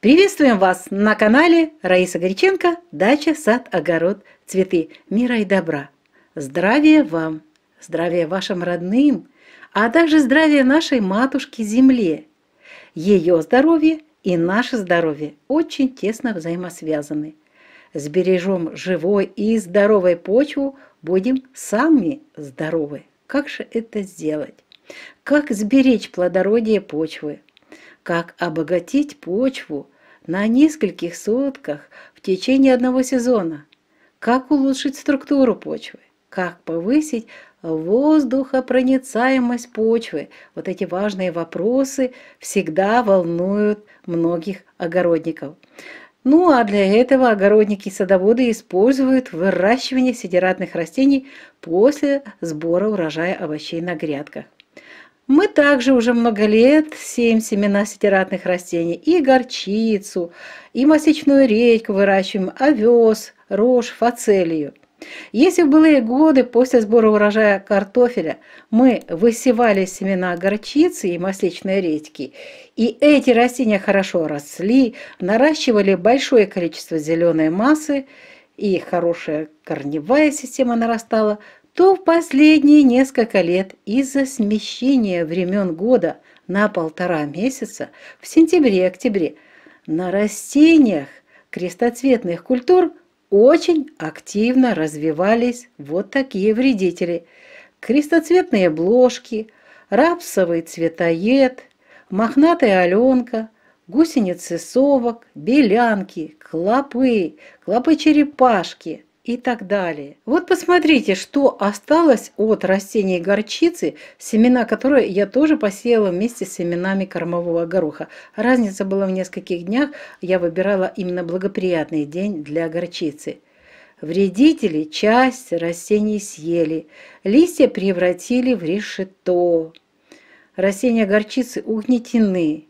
Приветствуем вас на канале Раиса Горяченко «Дача, сад, огород, цветы мира и добра». Здравия вам, здравия вашим родным, а также здравия нашей матушке Земле. Ее здоровье и наше здоровье очень тесно взаимосвязаны. Сбережем живой и здоровой почву, будем сами здоровы. Как же это сделать? Как сберечь плодородие почвы? как обогатить почву на нескольких сотках в течение одного сезона, как улучшить структуру почвы, как повысить воздухопроницаемость почвы. Вот эти важные вопросы всегда волнуют многих огородников. Ну а для этого огородники и садоводы используют выращивание сидератных растений после сбора урожая овощей на грядках. Мы также уже много лет сеем семена сетератных растений, и горчицу, и масечную редьку выращиваем, овес, рожь, фацелию. Если в былые годы после сбора урожая картофеля мы высевали семена горчицы и масличной редьки, и эти растения хорошо росли, наращивали большое количество зеленой массы, и хорошая корневая система нарастала, то в последние несколько лет из-за смещения времен года на полтора месяца в сентябре-октябре на растениях крестоцветных культур очень активно развивались вот такие вредители. Крестоцветные бложки, рапсовый цветоед, мохнатая аленка, гусеницы совок, белянки, клопы, клопы-черепашки – и так далее. Вот посмотрите, что осталось от растений горчицы, семена которой я тоже посеяла вместе с семенами кормового гороха. Разница была в нескольких днях, я выбирала именно благоприятный день для горчицы. Вредители часть растений съели, листья превратили в решето. Растения горчицы угнетены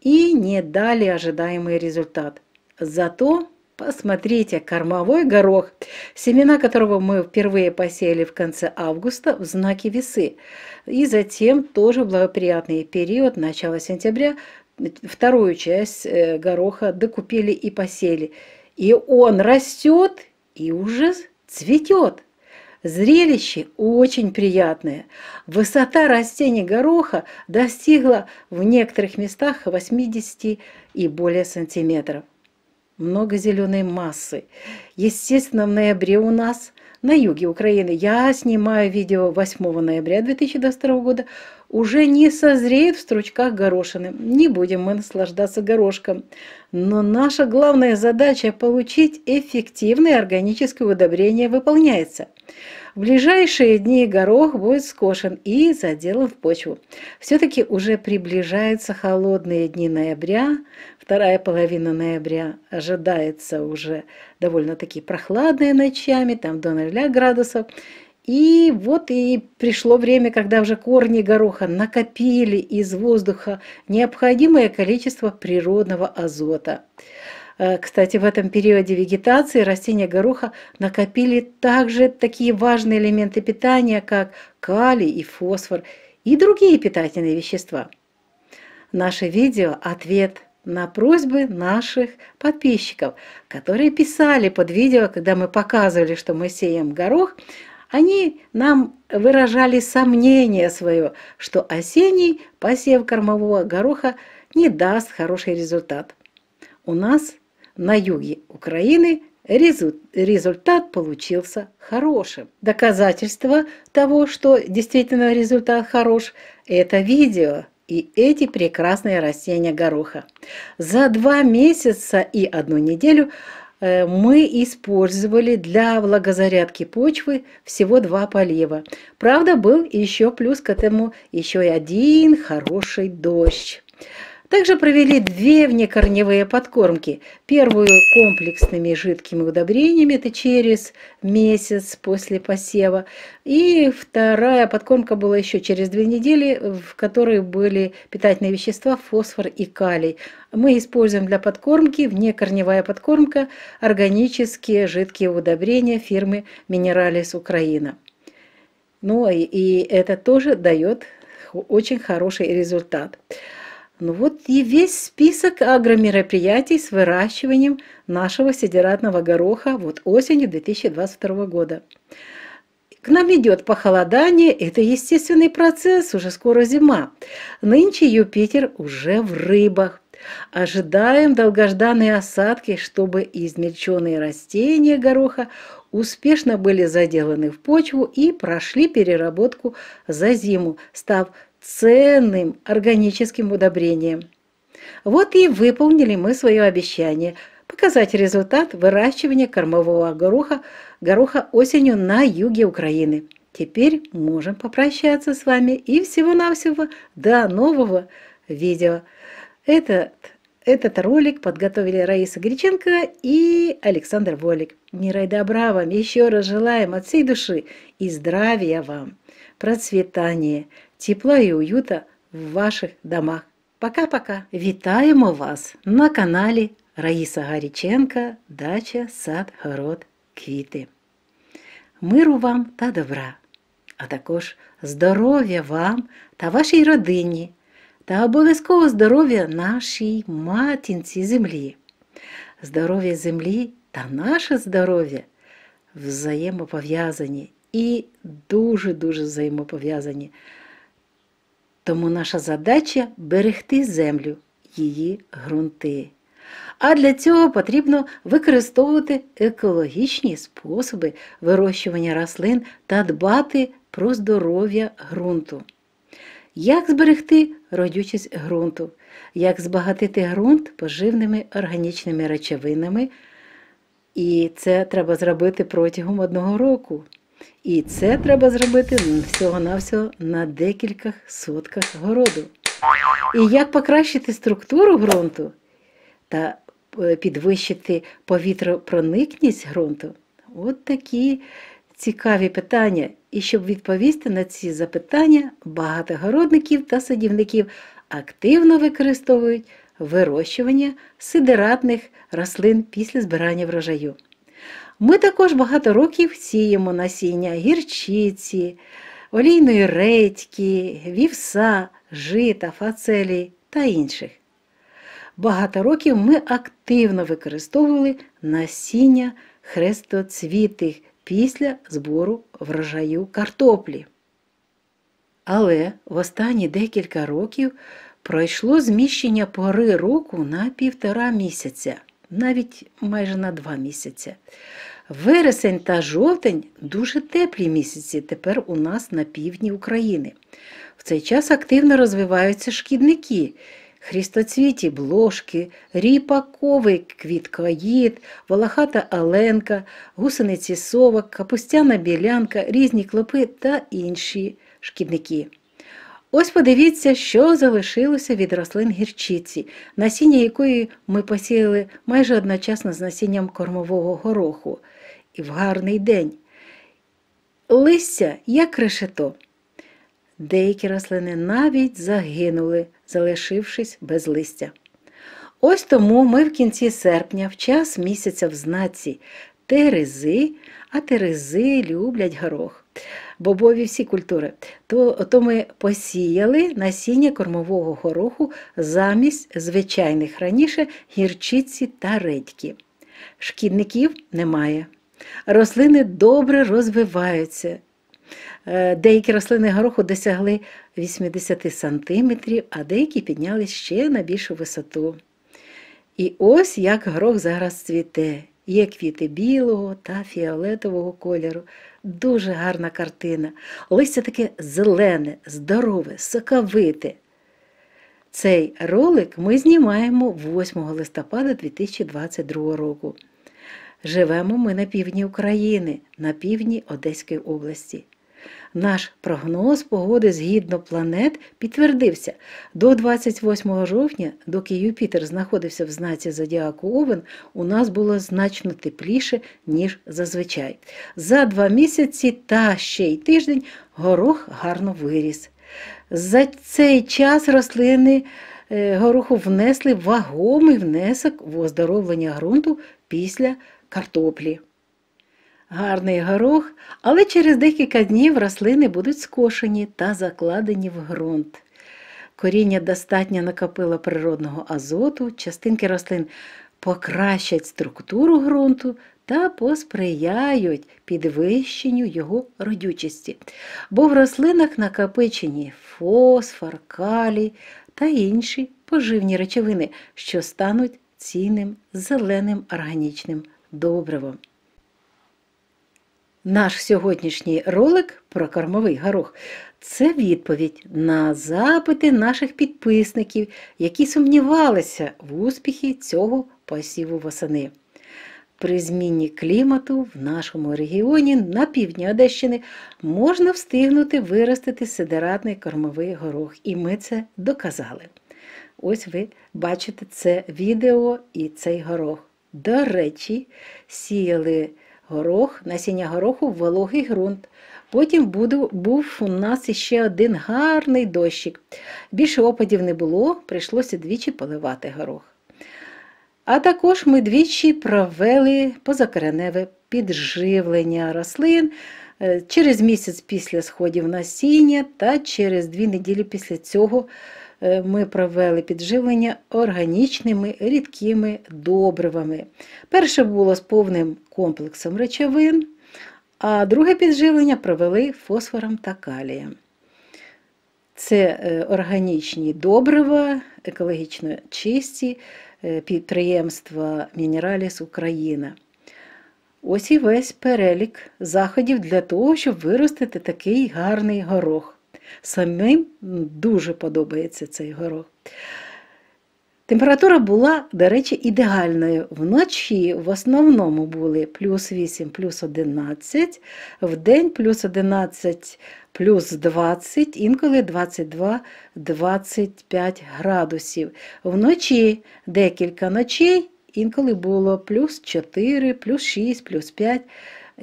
и не дали ожидаемый результат. Зато Посмотрите, кормовой горох, семена которого мы впервые посеяли в конце августа в знаке весы. И затем тоже благоприятный период, начало сентября, вторую часть э, гороха докупили и посели. И он растет и уже цветет. Зрелище очень приятное. Высота растений гороха достигла в некоторых местах 80 и более сантиметров много зеленой массы. Естественно, в ноябре у нас на юге Украины, я снимаю видео 8 ноября 2022 года, уже не созреют в стручках горошины. Не будем мы наслаждаться горошком. Но наша главная задача – получить эффективное органическое удобрение – выполняется. В ближайшие дни горох будет скошен и заделан в почву. Все-таки уже приближаются холодные дни ноября, Вторая половина ноября ожидается уже довольно-таки прохладные ночами, там до 0 градусов. И вот и пришло время, когда уже корни гороха накопили из воздуха необходимое количество природного азота. Э, кстати, в этом периоде вегетации растения гороха накопили также такие важные элементы питания, как калий и фосфор, и другие питательные вещества. Наше видео «Ответ» на просьбы наших подписчиков, которые писали под видео, когда мы показывали, что мы сеем горох, они нам выражали сомнение свое, что осенний посев кормового гороха не даст хороший результат. У нас на юге Украины результат получился хорошим. Доказательство того, что действительно результат хорош, это видео – и эти прекрасные растения гороха. За два месяца и одну неделю э, мы использовали для влагозарядки почвы всего два полива. Правда, был еще плюс к этому еще и один хороший дождь. Также провели две внекорневые подкормки. Первую комплексными жидкими удобрениями, это через месяц после посева. И вторая подкормка была еще через две недели, в которой были питательные вещества, фосфор и калий. Мы используем для подкормки внекорневая подкормка органические жидкие удобрения фирмы «Минералис Украина». Ну и, это тоже дает очень хороший результат. Ну вот и весь список агромероприятий с выращиванием нашего сидератного гороха вот осенью 2022 года. К нам идет похолодание, это естественный процесс, уже скоро зима. Нынче Юпитер уже в рыбах. Ожидаем долгожданные осадки, чтобы измельченные растения гороха успешно были заделаны в почву и прошли переработку за зиму, став ценным органическим удобрением. Вот и выполнили мы свое обещание показать результат выращивания кормового гороха, гороха осенью на юге Украины. Теперь можем попрощаться с вами и всего-навсего до нового видео. Этот, этот ролик подготовили Раиса Гриченко и Александр Волик. Мира и добра вам еще раз желаем от всей души и здравия вам! процветания, тепла і уюта в ваших домах. Пока-пока! Вітаємо вас на каналі Раїса Гаріченка, Дача, Сад, Город, Квіти. Миру вам та добра, а також здоров'я вам та вашій родині та обов'язково здоров'я нашій матінці землі. Здоров'я землі та наше здоров'я взаємопов'язані і дуже-дуже взаємопов'язані. Тому наша задача берегти землю, її ґрунти. А для цього потрібно використовувати екологічні способи вирощування рослин та дбати про здоров'я ґрунту. Як зберегти родючість ґрунту, як збагатити ґрунт поживними органічними речовинами? І це треба зробити протягом одного року. І це треба зробити всього-навсього на декілька сотках городу. І як покращити структуру ґрунту та е, підвищити повітропроникність ґрунту? От такі цікаві питання. І щоб відповісти на ці запитання, багато городників та садівників активно використовують вирощування сидератних рослин після збирання врожаю. Ми також багато років сіємо насіння гірчиці, олійної редьки, вівса, жита, фацелі та інших. Багато років ми активно використовували насіння хрестоцвітих після збору врожаю картоплі. Але в останні декілька років пройшло зміщення пори року на півтора місяця, навіть майже на два місяці. Вересень та жовтень дуже теплі місяці тепер у нас на півдні України. В цей час активно розвиваються шкідники. Хрістоцвіті блошки, ріпаковий квіткоїд, волохата оленка, гусениці совок, капустяна білянка, різні клопи та інші шкідники. Ось подивіться, що залишилося від рослин гірчиці, насіння якої ми посіяли майже одночасно з насінням кормового гороху і в гарний день. Листя, як решето. Деякі рослини навіть загинули, залишившись без листя. Ось тому ми в кінці серпня, в час місяця в знаці, терези, а терези люблять горох. Бобові всі культури, то то ми посіяли насіння кормового гороху замість звичайних раніше гірчиці та редьки. Шкідників немає. Рослини добре розвиваються. Е, деякі рослини гороху досягли 80 см, а деякі підняли ще на більшу висоту. І ось як горох зараз цвіте. Є квіти білого та фіолетового кольору. Дуже гарна картина. Листя таке зелене, здорове, соковите. Цей ролик ми знімаємо 8 листопада 2022 року. Живемо ми на півдні України, на півдні Одеської області. Наш прогноз погоди згідно планет підтвердився до 28 жовтня, доки Юпітер знаходився в знаці Зодіаку Овен, у нас було значно тепліше, ніж зазвичай. За два місяці та ще й тиждень горох гарно виріс. За цей час рослини е, гороху внесли вагомий внесок в оздоровлення ґрунту після картоплі. Гарний горох, але через декілька днів рослини будуть скошені та закладені в ґрунт. Коріння достатньо накопило природного азоту, частинки рослин покращать структуру ґрунту та посприяють підвищенню його родючості, бо в рослинах накопичені фосфор, калій та інші поживні речовини, що стануть цінним зеленим органічним добриво. Наш сьогоднішній ролик про кормовий горох це відповідь на запити наших підписників, які сумнівалися в успіхі цього посіву восени. При зміні клімату в нашому регіоні на півдні Одещини можна встигнути виростити сидератний кормовий горох, і ми це доказали. Ось ви бачите це відео і цей горох. До речі, сіяли горох, насіння гороху в вологий ґрунт. Потім був у нас ще один гарний дощик. Більше опадів не було, прийшлося двічі поливати горох. А також ми двічі провели позакореневе підживлення рослин е, через місяць після сходів насіння та через дві неділі після цього Е, ми провели підживлення органічними рідкими добривами. Перше було з повним комплексом речовин, а друге підживлення провели фосфором та калієм. Це е, органічні добрива, екологічно чисті е, підприємства Мінераліс Україна. Ось і весь перелік заходів для того, щоб виростити такий гарний горох. Самим ну, дуже подобається цей горох. Температура була, до речі, ідеальною. Вночі в основному були плюс 8, плюс 11, в день плюс 11, плюс 20, інколи 22-25 градусів. Вночі декілька ночей, інколи було плюс 4, плюс 6, плюс 5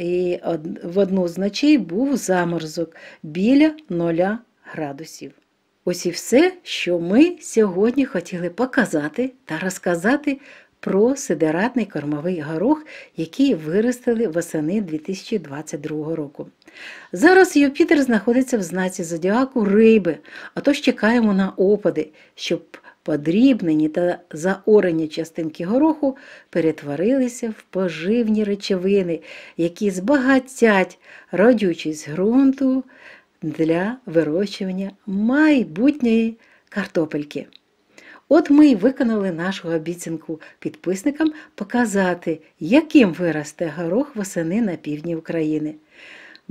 і в одну з ночей був заморзок біля 0 градусів. Ось і все, що ми сьогодні хотіли показати та розказати про сидератний кормовий горох, який виростили восени 2022 року. Зараз Юпітер знаходиться в знаці Зодіаку Риби, а тож чекаємо на опади, щоб подрібнені та заорені частинки гороху перетворилися в поживні речовини, які збагатять родючість ґрунту для вирощування майбутньої картопельки. От ми й виконали нашу обіцянку підписникам показати, яким виросте горох восени на півдні України.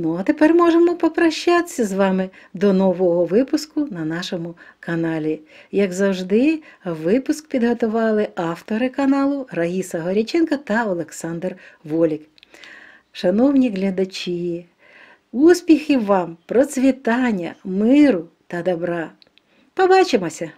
Ну, а тепер можемо попрощатися з вами до нового випуску на нашому каналі. Як завжди, випуск підготували автори каналу Раїса Горяченка та Олександр Волік. Шановні глядачі, успіхів вам, процвітання, миру та добра! Побачимося!